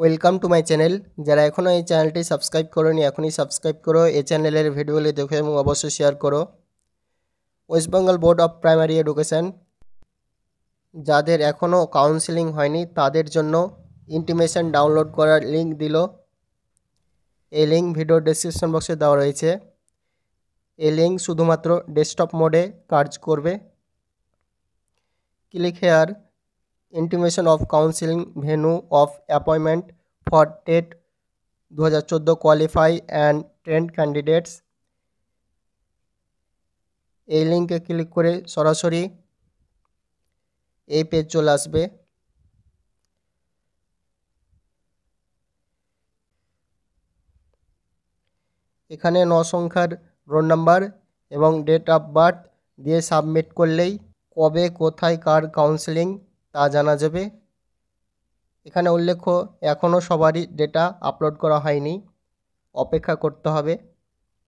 welcome to my channel যারা এখনও এই চ্যানেলটি সাবস্ক্রাইব করোনি এখনই সাবস্ক্রাইব করো এই চ্যানেলের ভিডিওগুলি দেখো এবং অবশ্যই শেয়ার করো West Bengal board of primary education যাদের এখনও কাউন্সিলিং হয়নি তাদের জন্য ইন্টিমেশন ডাউনলোড করার লিঙ্ক দিল এই লিঙ্ক ভিডিও ডিসক্রিপশন বক্সে দেওয়া রয়েছে এই লিঙ্ক শুধুমাত্র ডেস্কটপ মোডে কাজ করবে click here intimation of counselling venue of appointment for TET 2014 qualify and trained candidates এই লিঙ্কে ক্লিক করে সরাসরি এই পেজ চলে আসবে এখানে ন সংখ্যার রোল নাম্বার এবং ডেট অফ বার্থ দিয়ে সাবমিট করলেই কবে কোথায় কার কাউন্সেলিং তা জানা যাবে এখানে উল্লেখ্য এখনও সবারই ডেটা আপলোড করা হয়নি অপেক্ষা করতে হবে